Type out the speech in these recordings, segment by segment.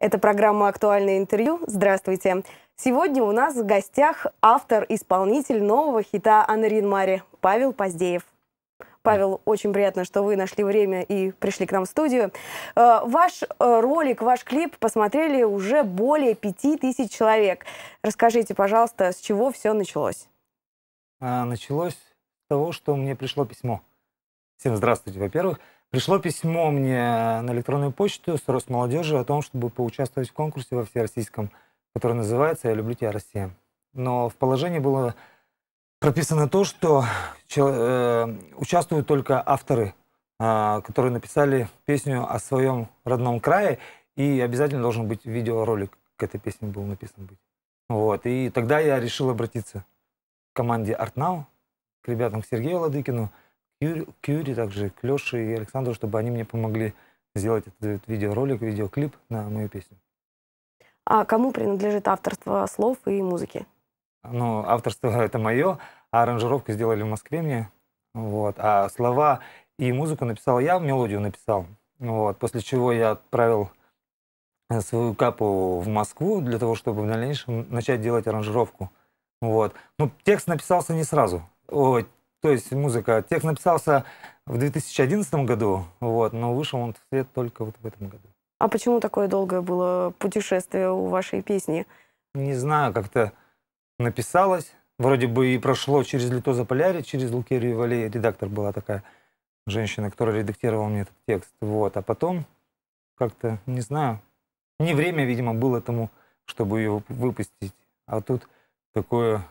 Это программа «Актуальное интервью». Здравствуйте. Сегодня у нас в гостях автор-исполнитель нового хита Анны Ринмари Павел Поздеев. Павел, очень приятно, что вы нашли время и пришли к нам в студию. Э, ваш э, ролик, ваш клип посмотрели уже более пяти тысяч человек. Расскажите, пожалуйста, с чего все началось? А, началось с того, что мне пришло письмо. Всем здравствуйте, во-первых. Пришло письмо мне на электронную почту с Росмолодежи о том, чтобы поучаствовать в конкурсе во всероссийском, который называется «Я люблю тебя, Россия». Но в положении было прописано то, что э, участвуют только авторы, а, которые написали песню о своем родном крае, и обязательно должен быть видеоролик к этой песне был написан Вот, и тогда я решил обратиться к команде Art к ребятам, к Сергею Ладыкину – Юри, к Юре, также к Леше и Александру, чтобы они мне помогли сделать этот видеоролик, видеоклип на мою песню. А кому принадлежит авторство слов и музыки? Ну, авторство это мое, а аранжировку сделали в Москве мне. Вот. А слова и музыку написал я, мелодию написал. Вот. После чего я отправил э, свою капу в Москву для того, чтобы в дальнейшем начать делать аранжировку. Вот. Ну, текст написался не сразу. О, то есть музыка. Текст написался в 2011 году, вот, но вышел он в свет только вот в этом году. А почему такое долгое было путешествие у вашей песни? Не знаю, как-то написалось. Вроде бы и прошло через Лито Заполярье, через Лукерию Валей. Редактор была такая женщина, которая редактировала мне этот текст. Вот. А потом как-то, не знаю, не время, видимо, было тому, чтобы ее выпустить. А тут такое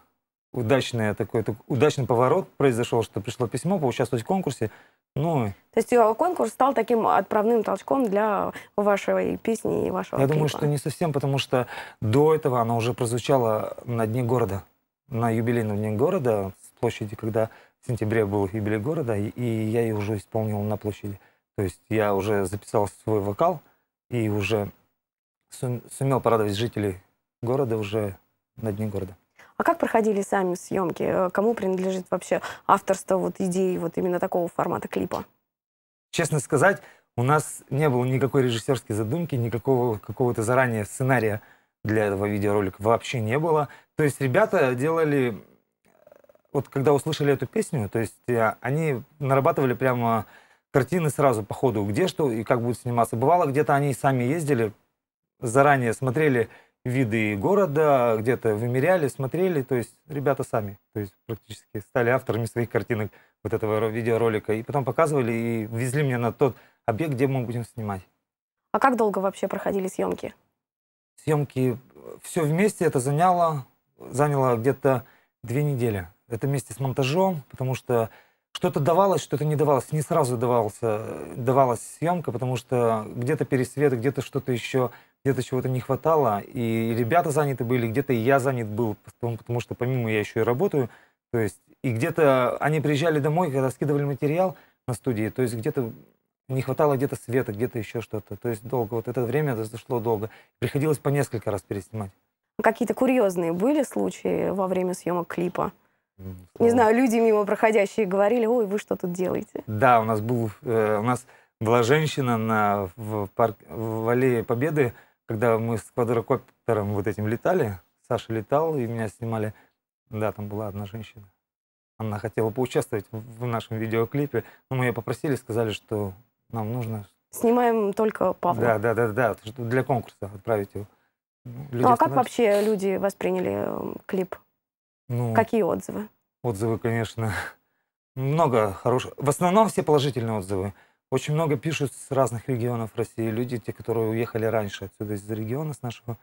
удачный такой, так, удачный поворот произошел, что пришло письмо поучаствовать в конкурсе. Ну, То есть э, конкурс стал таким отправным толчком для вашей песни и вашего Я клипа. думаю, что не совсем, потому что до этого она уже прозвучала на Дне города, на юбилейном Дне города, с площади, когда в сентябре был юбилей города, и, и я ее уже исполнил на площади. То есть я уже записал свой вокал и уже сумел порадовать жителей города уже на Дне города. А как проходили сами съемки? Э, кому принадлежит вообще авторство вот идеи вот именно такого формата клипа? Честно сказать, у нас не было никакой режиссерской задумки, никакого какого-то заранее сценария для этого видеоролика вообще не было. То есть ребята делали, вот когда услышали эту песню, то есть э, они нарабатывали прямо картины сразу по ходу, где что и как будет сниматься. Бывало, где-то они сами ездили, заранее смотрели виды города, где-то вымеряли, смотрели, то есть ребята сами, то есть практически стали авторами своих картинок вот этого видеоролика, и потом показывали и везли меня на тот объект, где мы будем снимать. А как долго вообще проходили съемки? Съемки э, все вместе это заняло, заняло где-то две недели. Это вместе с монтажом, потому что что-то давалось, что-то не давалось. Не сразу давался, э, давалась съемка, потому что где-то пересвет, где-то что-то еще где-то чего-то не хватало, и ребята заняты были, где-то и я занят был, потому, что помимо я еще и работаю, то есть, и где-то они приезжали домой, когда скидывали материал на студии, то есть где-то не хватало где-то света, где-то еще что-то. То есть долго, вот это время зашло долго. Приходилось по несколько раз переснимать. Какие-то курьезные были случаи во время съемок клипа? Слово. Не знаю, люди мимо проходящие говорили, ой, вы что тут делаете? Да, у нас был, э, у нас была женщина на, в, парк, в Аллее Победы, когда мы с квадрокоптером вот этим летали, Саша летал, и меня снимали, да, там была одна женщина. Она хотела поучаствовать в нашем видеоклипе, но мы ее попросили, сказали, что нам нужно... Снимаем только Павла. Да, да, да, да, для конкурса отправить его. Ну, люди ну а как вообще люди восприняли эм, клип? Ну, Какие отзывы? Отзывы, конечно, много хороших. В основном все положительные отзывы. Очень много пишут с разных регионов России люди, те, которые уехали раньше отсюда из региона с нашего.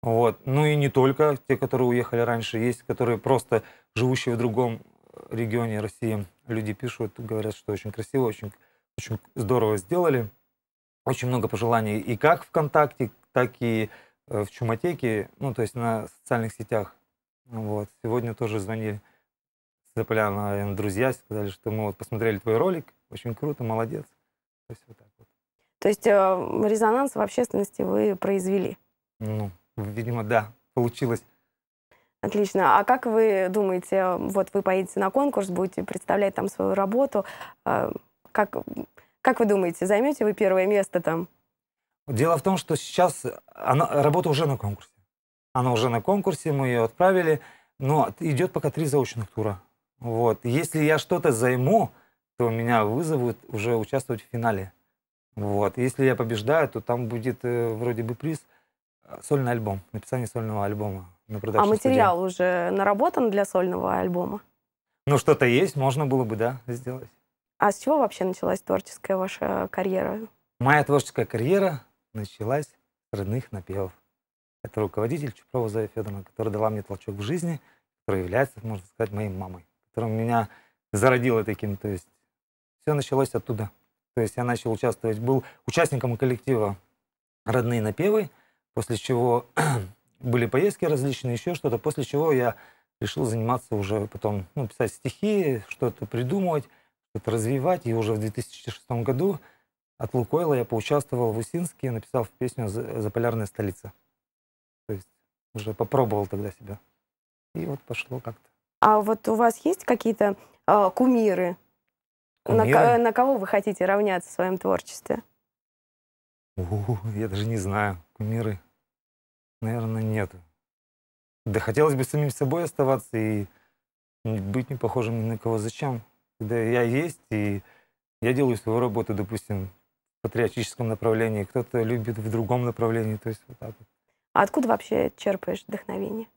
Вот. Ну и не только те, которые уехали раньше, есть, которые просто живущие в другом э, регионе России. Люди пишут, говорят, что очень красиво, очень, очень здорово сделали. Очень много пожеланий и как ВКонтакте, так и э, в Чуматеке, ну то есть на социальных сетях. Вот. Сегодня тоже звонили Заполяна друзья, сказали, что мы вот посмотрели твой ролик, очень круто, молодец. То есть вот так вот. То есть э, резонанс в общественности вы произвели? Ну, видимо, да, получилось. Отлично. А как вы думаете, вот вы поедете на конкурс, будете представлять там свою работу, э, как, как вы думаете, займете вы первое место там? Дело в том, что сейчас она, работа уже на конкурсе. Она уже на конкурсе, мы ее отправили, но идет пока три заочных тура. Вот. Если я что-то займу, то меня вызовут уже участвовать в финале. Вот. Если я побеждаю, то там будет э, вроде бы приз э, сольный альбом, написание сольного альбома на продажу. А материал студии. уже наработан для сольного альбома? Ну, что-то есть, можно было бы, да, сделать. А с чего вообще началась творческая ваша карьера? Моя творческая карьера началась с родных напевов. Это руководитель Чупрова Зоя Федоровна, которая дала мне толчок в жизни, которая является, можно сказать, моей мамой, которая меня зародила таким, то есть все началось оттуда. То есть я начал участвовать, был участником коллектива «Родные напевы», после чего были поездки различные, еще что-то, после чего я решил заниматься уже потом, ну, писать стихи, что-то придумывать, что-то развивать. И уже в 2006 году от Лукойла я поучаствовал в Усинске, написал песню «Заполярная столица». То есть уже попробовал тогда себя. И вот пошло как-то. А вот у вас есть какие-то э, кумиры на, на кого вы хотите равняться в своем творчестве? У-у-у, я даже не знаю. Кумиры, наверное, нет. Да хотелось бы самим собой оставаться и быть не похожим ни на кого. Зачем? Да я есть, и я делаю свою работу, допустим, в патриотическом направлении, кто-то любит в другом направлении, то есть вот так вот. А откуда вообще черпаешь вдохновение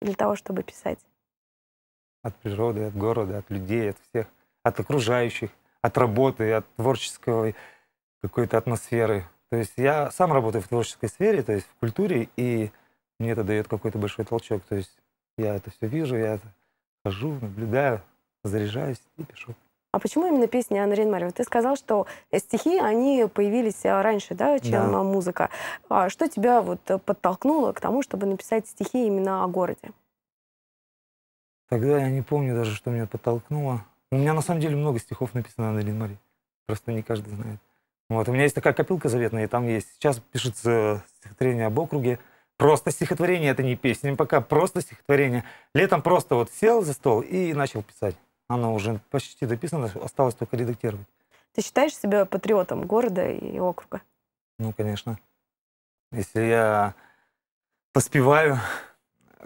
для того, чтобы писать? От природы, от города, от людей, от всех от окружающих, от работы, от творческой какой-то атмосферы. То есть я сам работаю в творческой сфере, то есть в культуре, и мне это дает какой-то большой толчок. То есть я это все вижу, я это хожу, наблюдаю, заряжаюсь и пишу. А почему именно песни Анны Ренмарева? Ты сказал, что стихи, они появились а, раньше, да, чем да. музыка. А что тебя вот подтолкнуло к тому, чтобы написать стихи именно о городе? Тогда я не помню даже, что меня подтолкнуло. У меня на самом деле много стихов написано на Лин Мари. Просто не каждый знает. Вот. У меня есть такая копилка заветная, и там есть. Сейчас пишется стихотворение об округе. Просто стихотворение, это не песня, пока просто стихотворение. Летом просто вот сел за стол и начал писать. Оно уже почти дописано, осталось только редактировать. Ты считаешь себя патриотом города и округа? Ну, конечно. Если я поспеваю,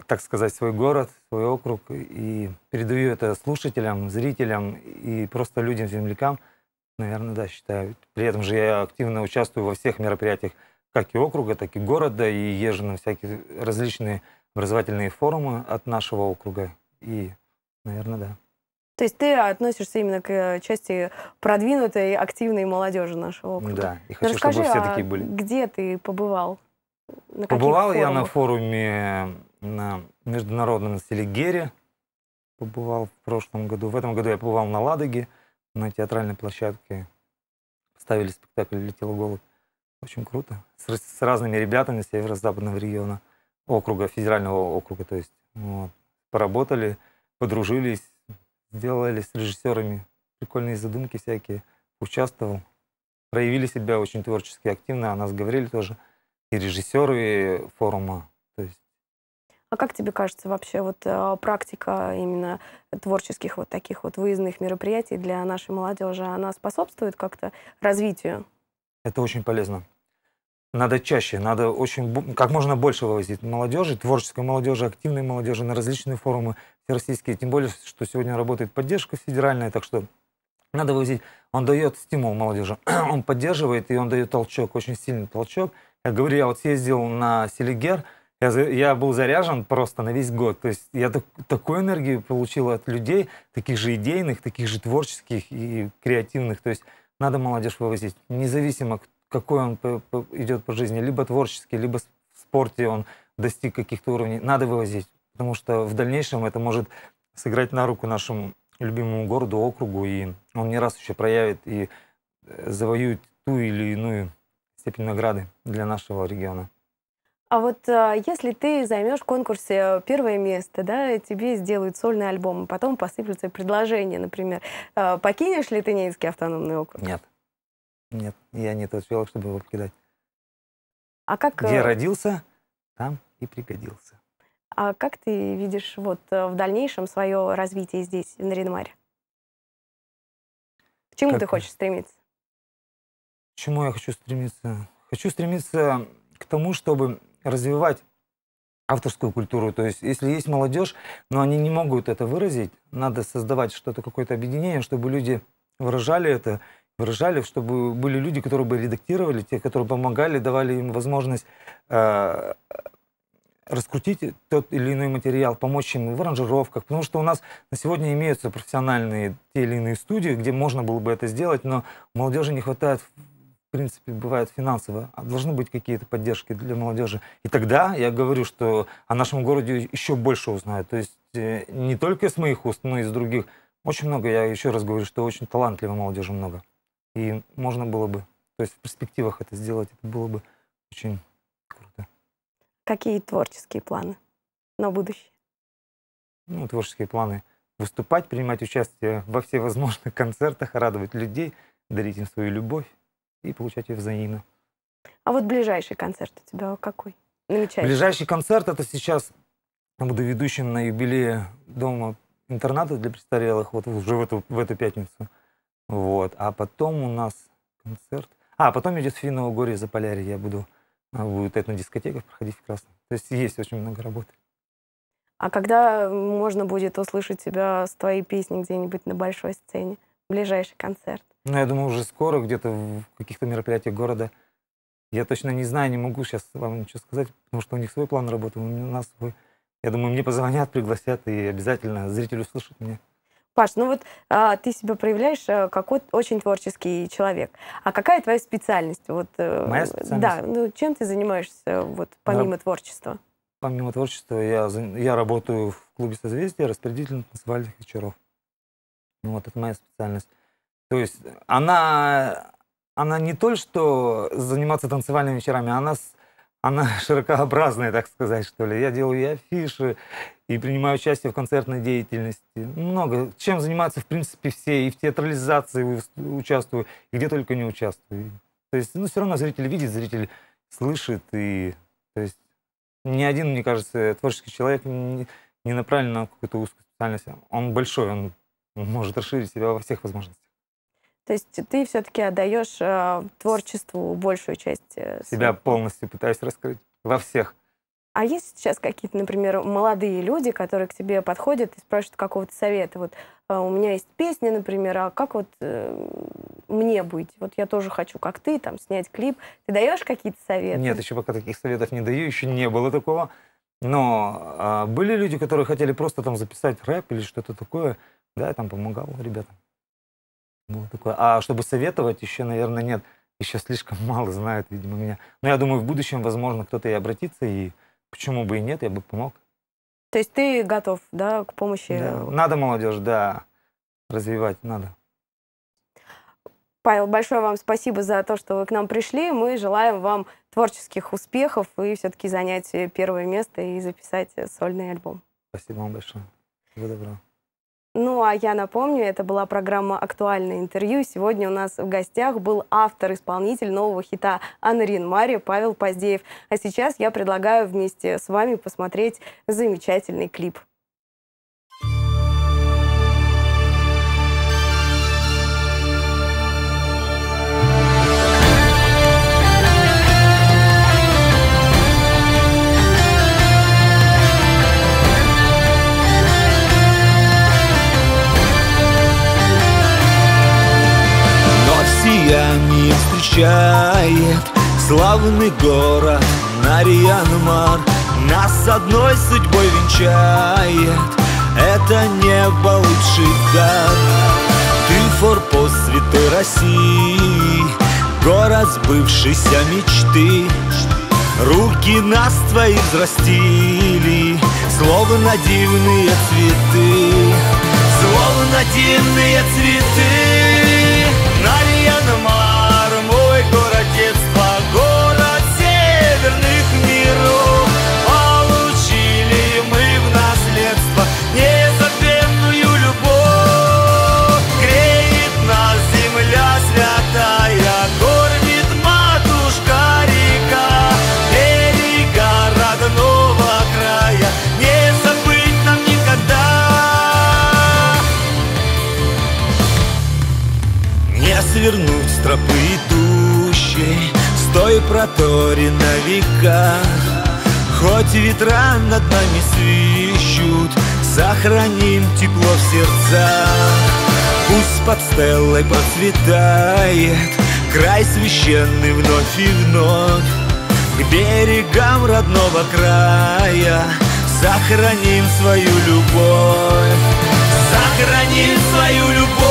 так сказать, свой город, свой округ, и передаю это слушателям, зрителям и просто людям, землякам, наверное, да, считаю. При этом же я активно участвую во всех мероприятиях, как и округа, так и города, и езжу на всякие различные образовательные форумы от нашего округа. И, наверное, да. То есть ты относишься именно к э, части продвинутой, активной молодежи нашего округа. Да, и хочу, ну, Расскажи, чтобы все такие а были. А где ты побывал? На побывал я на форуме на международном на Селигере побывал в прошлом году. В этом году я побывал на Ладоге, на театральной площадке. Ставили спектакль «Летел голубь». Очень круто. С, с разными ребятами северо-западного региона округа, федерального округа, то есть. Вот. Поработали, подружились, сделали с режиссерами прикольные задумки всякие, участвовал. Проявили себя очень творчески активно, о нас говорили тоже. И режиссеры форума а как тебе кажется вообще вот а, практика именно творческих вот таких вот выездных мероприятий для нашей молодежи, она способствует как-то развитию? Это очень полезно. Надо чаще, надо очень, как можно больше вывозить молодежи, творческой молодежи, активной молодежи на различные форумы всероссийские. Тем более, что сегодня работает поддержка федеральная, так что надо вывозить. Он дает стимул молодежи, он поддерживает, и он дает толчок, очень сильный толчок. Я говорю, я вот съездил на Селигер – я, я был заряжен просто на весь год. То есть я так, такую энергию получил от людей, таких же идейных, таких же творческих и креативных. То есть надо молодежь вывозить, независимо, какой он по, по, идет по жизни, либо творческий, либо в спорте он достиг каких-то уровней, надо вывозить, потому что в дальнейшем это может сыграть на руку нашему любимому городу, округу, и он не раз еще проявит и э, завоюет ту или иную степень награды для нашего региона. А вот а, если ты займешь в конкурсе первое место, да, тебе сделают сольный альбом, и а потом посыплются предложения, например, а, покинешь ли ты Ненецкий автономный округ? Нет. Нет, я не тот человек, чтобы его покидать. А как... Где э, родился, там и пригодился. А как ты видишь вот э, в дальнейшем свое развитие здесь, в Наринмаре? К чему как... ты хочешь стремиться? К чему я хочу стремиться? Хочу стремиться к тому, чтобы развивать авторскую культуру. То есть, если есть молодежь, но они не могут это выразить, надо создавать что-то, какое-то объединение, чтобы люди выражали это, выражали, чтобы были люди, которые бы редактировали, те, которые помогали, давали им возможность э, раскрутить тот или иной материал, помочь им в аранжировках, потому что у нас на сегодня имеются профессиональные те или иные студии, где можно было бы это сделать, но молодежи не хватает принципе, бывает финансово. А должны быть какие-то поддержки для молодежи. И тогда я говорю, что о нашем городе еще больше узнают. То есть э, не только с моих уст, но и с других. Очень много, я еще раз говорю, что очень талантливой молодежи много. И можно было бы, то есть в перспективах это сделать, это было бы очень круто. Какие творческие планы на будущее? Ну, творческие планы выступать, принимать участие во всевозможных концертах, радовать людей, дарить им свою любовь и получать ее взаимно. А вот ближайший концерт у тебя какой? Намечается. Ближайший концерт это сейчас я буду ведущим на юбилее дома интерната для престарелых, вот уже в эту, в эту пятницу. Вот. А потом у нас концерт. А, потом идет Финного горе за Заполярье. Я буду будет а, на дискотеках проходить прекрасно. То есть есть очень много работы. А когда можно будет услышать тебя с твоей песней где-нибудь на большой сцене? ближайший концерт? Ну, я думаю, уже скоро, где-то в каких-то мероприятиях города. Я точно не знаю, не могу сейчас вам ничего сказать, потому что у них свой план работы, у нас свой. Я думаю, мне позвонят, пригласят, и обязательно зрители услышат меня. Паш, ну вот а, ты себя проявляешь а, как очень творческий человек. А какая твоя специальность? Вот, э, Моя специальность? Да, ну чем ты занимаешься вот, помимо да. творчества? Помимо творчества я, я работаю в клубе «Созвездие», распорядителем танцевальных вечеров. Ну, вот это моя специальность. То есть э, она, она не только что заниматься танцевальными вечерами, она, она широкообразная, так сказать, что ли. Я делаю и афиши, и принимаю участие в концертной деятельности. Много. Чем заниматься в принципе, все. И в театрализации участвую, и где только не участвую. То есть, ну, все равно зритель видит, зритель слышит. И, то есть, ни один, мне кажется, творческий человек не, не направлен на какую-то узкую специальность. Он большой, он может расширить себя во всех возможностях. То есть ты все-таки отдаешь э, а, творчеству большую часть. Э, себя полностью пытаюсь раскрыть во всех. А есть сейчас какие-то, например, молодые люди, которые к тебе подходят и спрашивают какого-то совета? Вот э, у меня есть песня, например, а как вот э, мне быть? Вот я тоже хочу, как ты, там, снять клип. Ты даешь какие-то советы? Нет, еще пока таких советов не даю, еще не было такого. Но э, были люди, которые хотели просто там записать рэп или что-то такое – да, я там помогал ребятам. Было такое. А чтобы советовать, еще, наверное, нет. Еще слишком мало знают, видимо, меня. Но я думаю, в будущем, возможно, кто-то и обратится, и почему бы и нет, я бы помог. То есть ты готов, да, к помощи? Да. Надо молодежь, да, развивать надо. Павел, большое вам спасибо за то, что вы к нам пришли. Мы желаем вам творческих успехов и все-таки занять первое место и записать сольный альбом. Спасибо вам большое. Всего доброго. Ну а я напомню, это была программа «Актуальное интервью». Сегодня у нас в гостях был автор-исполнитель нового хита Анна Мария Павел Поздеев. А сейчас я предлагаю вместе с вами посмотреть замечательный клип. встречает Славный город Нарьянмар Нас с одной судьбой венчает Это небо лучший дар Ты форпост святой России Город сбывшейся мечты Руки нас твои взрастили Словно дивные цветы Словно дивные цветы Нарьянмар городец Сохраним тепло в сердца, Пусть под стеллой процветает Край священный вновь и вновь К берегам родного края Сохраним свою любовь Сохраним свою любовь